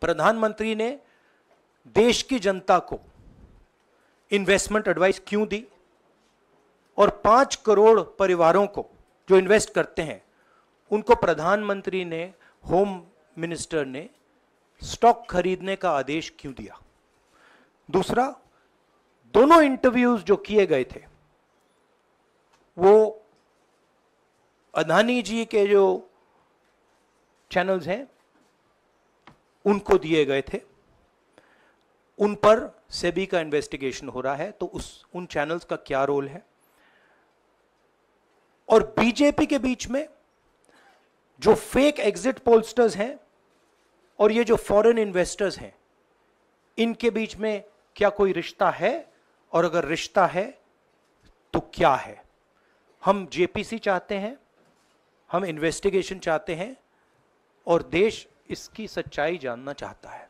प्रधानमंत्री ने देश की जनता को इन्वेस्टमेंट एडवाइस क्यों दी और पांच करोड़ परिवारों को जो इन्वेस्ट करते हैं उनको प्रधानमंत्री ने होम मिनिस्टर ने स्टॉक खरीदने का आदेश क्यों दिया दूसरा दोनों इंटरव्यूज जो किए गए थे वो अदानी जी के जो चैनल्स हैं उनको दिए गए थे उन पर सेबी का इन्वेस्टिगेशन हो रहा है तो उस उन चैनल्स का क्या रोल है और बीजेपी के बीच में जो फेक एग्जिट पोलस्टर्स हैं और ये जो फॉरेन इन्वेस्टर्स हैं इनके बीच में क्या कोई रिश्ता है और अगर रिश्ता है तो क्या है हम जेपीसी चाहते हैं हम इन्वेस्टिगेशन चाहते हैं और देश इसकी सच्चाई जानना चाहता है